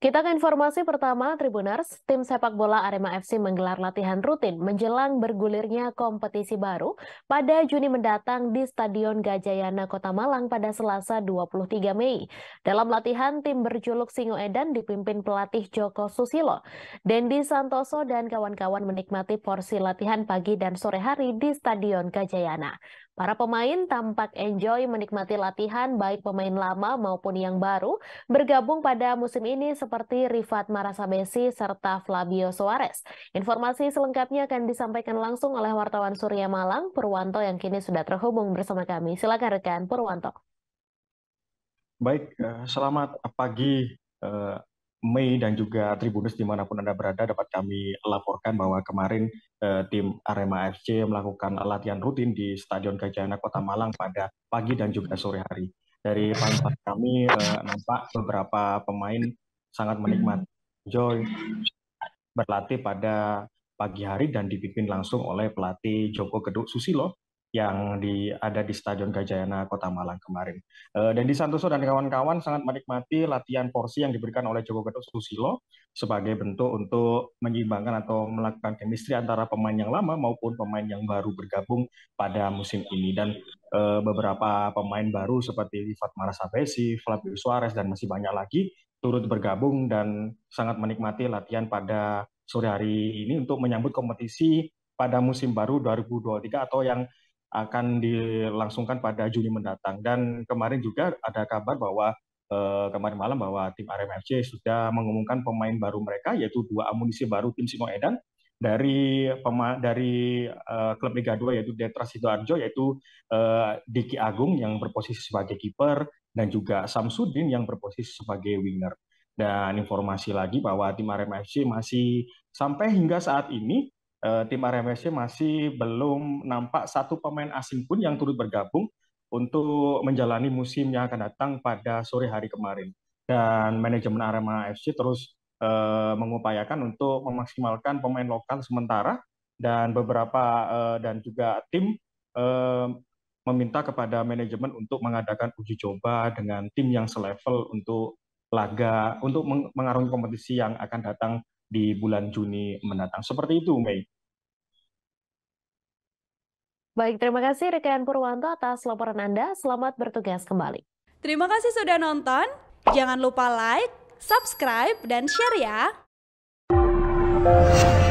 Kita ke informasi pertama, Tribuners. Tim sepak bola Arema FC menggelar latihan rutin menjelang bergulirnya kompetisi baru pada Juni mendatang di Stadion Gajayana Kota Malang pada Selasa 23 Mei. Dalam latihan, tim berjuluk Singo Edan dipimpin pelatih Joko Susilo. Dendi Santoso dan kawan-kawan menikmati porsi latihan pagi dan sore hari di Stadion Gajayana. Para pemain tampak enjoy menikmati latihan baik pemain lama maupun yang baru bergabung pada musim ini seperti Rifat Marasabesi serta Flavio Suarez. Informasi selengkapnya akan disampaikan langsung oleh wartawan Surya Malang, Purwanto yang kini sudah terhubung bersama kami. Silakan rekan Purwanto. Baik, eh, selamat pagi eh, Mei dan juga Tribunus dimanapun Anda berada dapat kami laporkan bahwa kemarin eh, tim Arema FC melakukan latihan rutin di Stadion Gajahana Kota Malang pada pagi dan juga sore hari. Dari pantauan kami nampak beberapa pemain sangat hmm. menikmati, enjoy, berlatih pada pagi hari dan dipimpin langsung oleh pelatih Joko Geduk Susilo yang di, ada di Stadion Gajayana Kota Malang kemarin. Uh, dan di Santoso dan kawan-kawan sangat menikmati latihan porsi yang diberikan oleh Joko Gatot Susilo sebagai bentuk untuk menyeimbangkan atau melakukan chemistry antara pemain yang lama maupun pemain yang baru bergabung pada musim ini. Dan uh, beberapa pemain baru seperti Rifat Marasabesi, Flavio Suarez, dan masih banyak lagi turut bergabung dan sangat menikmati latihan pada sore hari ini untuk menyambut kompetisi pada musim baru 2023 atau yang akan dilangsungkan pada Juni mendatang. Dan kemarin juga ada kabar bahwa eh, kemarin malam bahwa tim RMFC sudah mengumumkan pemain baru mereka yaitu dua amunisi baru tim Sino Edan dari pema, dari uh, klub Liga 2 yaitu Detra Sidoarjo yaitu uh, Diki Agung yang berposisi sebagai kiper dan juga Samsudin yang berposisi sebagai winger. Dan informasi lagi bahwa tim Arema FC masih sampai hingga saat ini Eh, tim RMSC masih belum nampak satu pemain asing pun yang turut bergabung untuk menjalani musim yang akan datang pada sore hari kemarin. Dan manajemen Arema FC terus uh, mengupayakan untuk memaksimalkan pemain lokal sementara dan beberapa uh, dan juga tim uh, meminta kepada manajemen untuk mengadakan uji coba dengan tim yang selevel untuk laga untuk mengarungi kompetisi yang akan datang di bulan Juni mendatang. Seperti itu, Mei. Baik, terima kasih rekan Purwanto atas laporan Anda. Selamat bertugas kembali. Terima kasih sudah nonton. Jangan lupa like, subscribe, dan share ya.